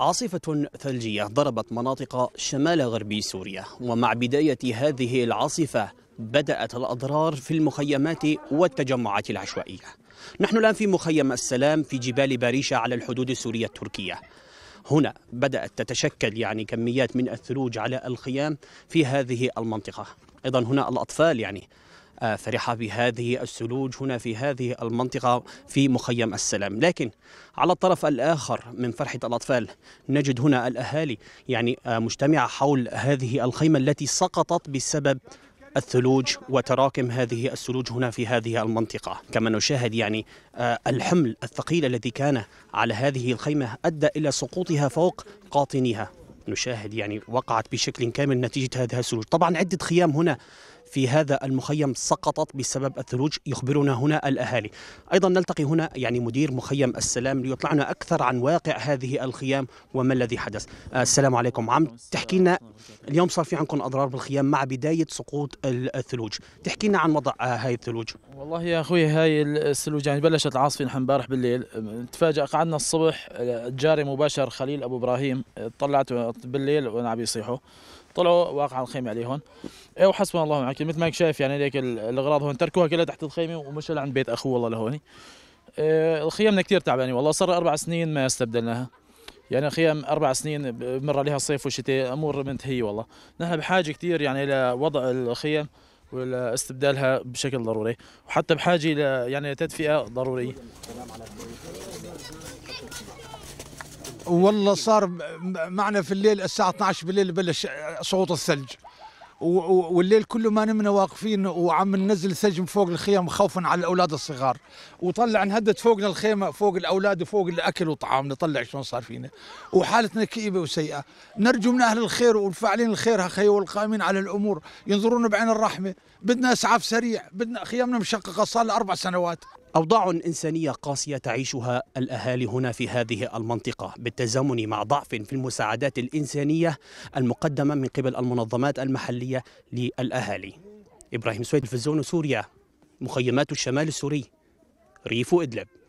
عاصفة ثلجية ضربت مناطق شمال غربي سوريا ومع بداية هذه العاصفة بدأت الأضرار في المخيمات والتجمعات العشوائية نحن الآن في مخيم السلام في جبال باريشة على الحدود السورية التركية هنا بدأت تتشكل يعني كميات من الثلوج على الخيام في هذه المنطقة أيضا هنا الأطفال يعني فرحة بهذه السلوج هنا في هذه المنطقة في مخيم السلام لكن على الطرف الآخر من فرحة الأطفال نجد هنا الأهالي يعني آه، مجتمعة حول هذه الخيمة التي سقطت بسبب الثلوج وتراكم هذه الثلوج هنا في هذه المنطقة كما نشاهد يعني آه، الحمل الثقيل الذي كان على هذه الخيمة أدى إلى سقوطها فوق قاطنيها نشاهد يعني وقعت بشكل كامل نتيجة هذه الثلوج طبعا عدة خيام هنا في هذا المخيم سقطت بسبب الثلوج يخبرنا هنا الأهالي أيضا نلتقي هنا يعني مدير مخيم السلام ليطلعنا أكثر عن واقع هذه الخيام وما الذي حدث آه، السلام عليكم عم تحكي لنا اليوم صار في عندكم أضرار بالخيام مع بداية سقوط الثلوج تحكي لنا عن وضع آه، هاي الثلوج والله يا أخوي هاي الثلوج يعني بلشت العاصفة نحن امبارح بالليل تفاجأ قعدنا الصبح آه، جاري مباشر خليل أبو إبراهيم طلعت بالليل وأنا عم يصيحوا طلعوا واقع الخيمه عليه هون إيه، وحسبنا الله ونعم الوكيل مثل ما شايف يعني هيك الاغراض هون تركوها كلها تحت الخيمه ومشوا لعند بيت اخوه والله إيه الخيامنا كثير تعبانه والله صار اربع سنين ما استبدلناها يعني خيام اربع سنين بمر عليها صيف وشتاء امور منتهيه والله نحن بحاجه كثير يعني الى وضع الخيام ولاستبدالها بشكل ضروري وحتى بحاجه الى يعني تدفئه ضروريه والله صار معنا في الليل الساعه 12 بالليل بلش صوت الثلج والليل كله ما نمنا واقفين وعم ننزل ثلج من فوق الخيام خوفا على الاولاد الصغار وطلع نهدد فوقنا الخيمه فوق الاولاد وفوق الاكل وطعامنا طلع شلون صار فينا وحالتنا كئيبه وسيئه نرجو من اهل الخير والفاعلين الخير اخي والقائمين على الامور ينظرون بعين الرحمه بدنا اسعاف سريع بدنا خيامنا مشققه صار لها اربع سنوات أوضاع إنسانية قاسية تعيشها الأهالي هنا في هذه المنطقة بالتزامن مع ضعف في المساعدات الإنسانية المقدمة من قبل المنظمات المحلية للأهالي إبراهيم سويد تلفزيون سوريا مخيمات الشمال السوري ريف إدلب